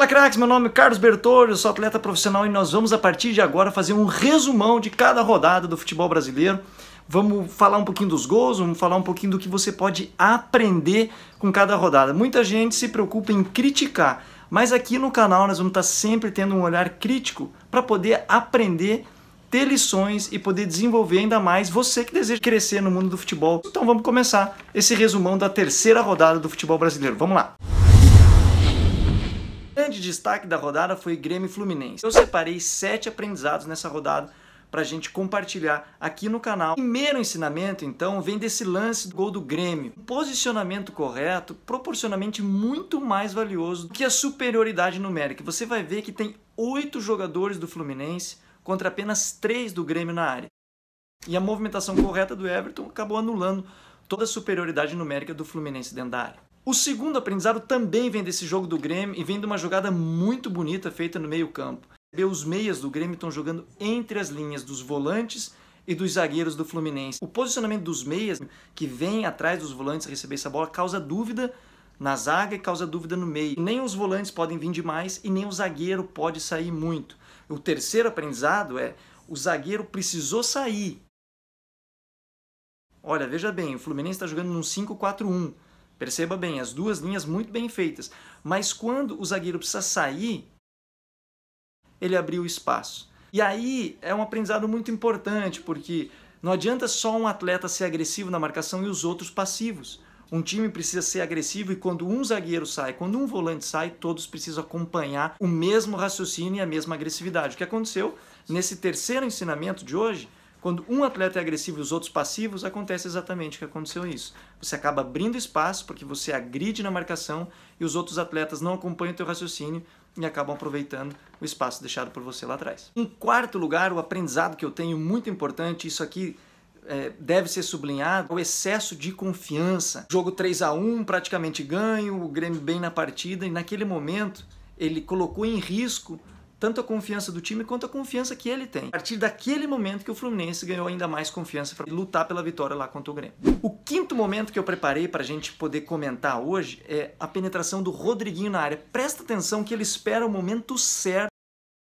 Fala craques! Meu nome é Carlos Bertolho, sou atleta profissional e nós vamos a partir de agora fazer um resumão de cada rodada do futebol brasileiro. Vamos falar um pouquinho dos gols, vamos falar um pouquinho do que você pode aprender com cada rodada. Muita gente se preocupa em criticar, mas aqui no canal nós vamos estar sempre tendo um olhar crítico para poder aprender, ter lições e poder desenvolver ainda mais você que deseja crescer no mundo do futebol. Então vamos começar esse resumão da terceira rodada do futebol brasileiro. Vamos lá! grande destaque da rodada foi Grêmio Fluminense. Eu separei sete aprendizados nessa rodada para a gente compartilhar aqui no canal. primeiro ensinamento, então, vem desse lance do gol do Grêmio. Um posicionamento correto, proporcionalmente muito mais valioso do que a superioridade numérica. Você vai ver que tem oito jogadores do Fluminense contra apenas três do Grêmio na área. E a movimentação correta do Everton acabou anulando toda a superioridade numérica do Fluminense dentro da área. O segundo aprendizado também vem desse jogo do Grêmio e vem de uma jogada muito bonita feita no meio-campo. Os meias do Grêmio estão jogando entre as linhas dos volantes e dos zagueiros do Fluminense. O posicionamento dos meias que vem atrás dos volantes receber essa bola causa dúvida na zaga e causa dúvida no meio. Nem os volantes podem vir demais e nem o zagueiro pode sair muito. O terceiro aprendizado é o zagueiro precisou sair. Olha, veja bem, o Fluminense está jogando num 5-4-1. Perceba bem, as duas linhas muito bem feitas. Mas quando o zagueiro precisa sair, ele abriu espaço. E aí é um aprendizado muito importante, porque não adianta só um atleta ser agressivo na marcação e os outros passivos. Um time precisa ser agressivo e quando um zagueiro sai, quando um volante sai, todos precisam acompanhar o mesmo raciocínio e a mesma agressividade. O que aconteceu nesse terceiro ensinamento de hoje quando um atleta é agressivo e os outros passivos, acontece exatamente o que aconteceu isso. Você acaba abrindo espaço porque você agride na marcação e os outros atletas não acompanham o teu raciocínio e acabam aproveitando o espaço deixado por você lá atrás. Em quarto lugar, o aprendizado que eu tenho muito importante, isso aqui é, deve ser sublinhado, é o excesso de confiança. Jogo 3 a 1 praticamente ganho, o Grêmio bem na partida, e naquele momento ele colocou em risco tanto a confiança do time quanto a confiança que ele tem. A partir daquele momento que o Fluminense ganhou ainda mais confiança para lutar pela vitória lá contra o Grêmio. O quinto momento que eu preparei para a gente poder comentar hoje é a penetração do Rodriguinho na área. Presta atenção que ele espera o momento certo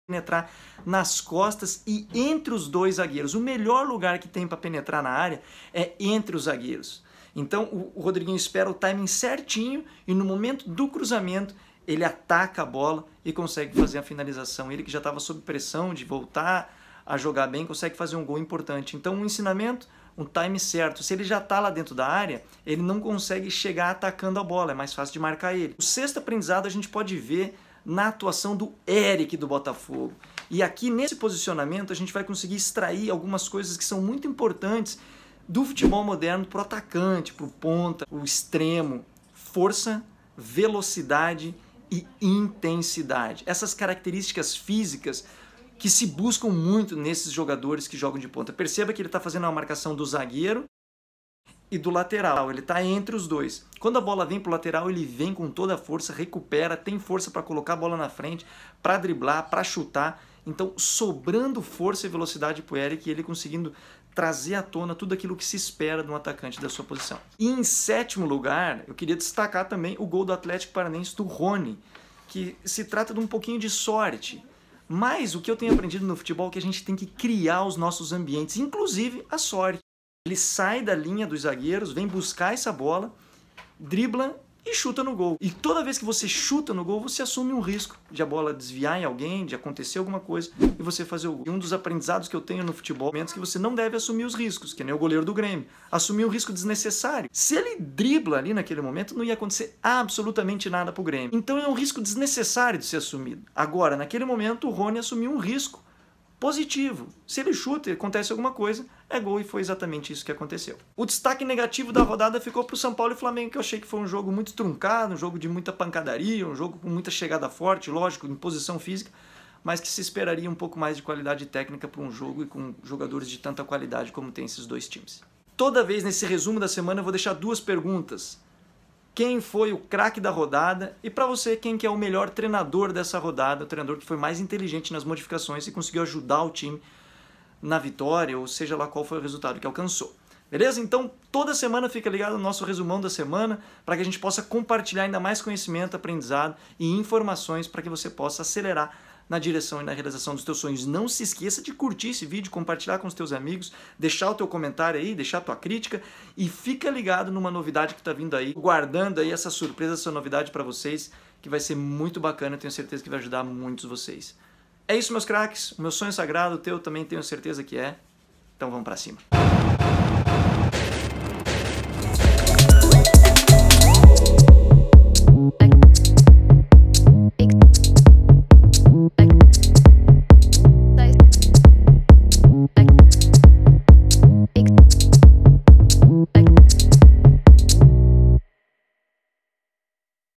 para penetrar nas costas e entre os dois zagueiros. O melhor lugar que tem para penetrar na área é entre os zagueiros. Então o Rodriguinho espera o timing certinho e no momento do cruzamento ele ataca a bola e consegue fazer a finalização. Ele que já estava sob pressão de voltar a jogar bem, consegue fazer um gol importante. Então, um ensinamento, um time certo. Se ele já está lá dentro da área, ele não consegue chegar atacando a bola, é mais fácil de marcar ele. O sexto aprendizado a gente pode ver na atuação do Eric do Botafogo. E aqui nesse posicionamento a gente vai conseguir extrair algumas coisas que são muito importantes do futebol moderno para o atacante, para o ponta, o extremo, força, velocidade e intensidade. Essas características físicas que se buscam muito nesses jogadores que jogam de ponta. Perceba que ele está fazendo a marcação do zagueiro e do lateral, ele está entre os dois. Quando a bola vem para o lateral, ele vem com toda a força, recupera, tem força para colocar a bola na frente, para driblar, para chutar. Então, sobrando força e velocidade para o Eric, ele conseguindo trazer à tona tudo aquilo que se espera de um atacante da sua posição. E em sétimo lugar, eu queria destacar também o gol do Atlético Paranense do Rony, que se trata de um pouquinho de sorte. Mas o que eu tenho aprendido no futebol é que a gente tem que criar os nossos ambientes, inclusive a sorte. Ele sai da linha dos zagueiros, vem buscar essa bola, dribla e chuta no gol. E toda vez que você chuta no gol, você assume um risco de a bola desviar em alguém, de acontecer alguma coisa e você fazer o gol. E um dos aprendizados que eu tenho no futebol é que você não deve assumir os riscos, que nem o goleiro do Grêmio. Assumir um risco desnecessário. Se ele dribla ali naquele momento, não ia acontecer absolutamente nada pro Grêmio. Então é um risco desnecessário de ser assumido. Agora, naquele momento, o Rony assumiu um risco positivo. Se ele chuta e acontece alguma coisa, é gol e foi exatamente isso que aconteceu. O destaque negativo da rodada ficou para o São Paulo e Flamengo, que eu achei que foi um jogo muito truncado, um jogo de muita pancadaria, um jogo com muita chegada forte, lógico, em posição física, mas que se esperaria um pouco mais de qualidade técnica para um jogo e com jogadores de tanta qualidade como tem esses dois times. Toda vez nesse resumo da semana eu vou deixar duas perguntas quem foi o craque da rodada e para você quem que é o melhor treinador dessa rodada, o treinador que foi mais inteligente nas modificações e conseguiu ajudar o time na vitória, ou seja lá qual foi o resultado que alcançou. Beleza? Então, toda semana fica ligado no nosso resumão da semana para que a gente possa compartilhar ainda mais conhecimento, aprendizado e informações para que você possa acelerar na direção e na realização dos teus sonhos. Não se esqueça de curtir esse vídeo, compartilhar com os teus amigos, deixar o teu comentário aí, deixar a tua crítica e fica ligado numa novidade que está vindo aí, guardando aí essa surpresa, essa novidade para vocês, que vai ser muito bacana, tenho certeza que vai ajudar muitos vocês. É isso, meus craques. O meu sonho sagrado, o teu também tenho certeza que é. Então vamos para cima.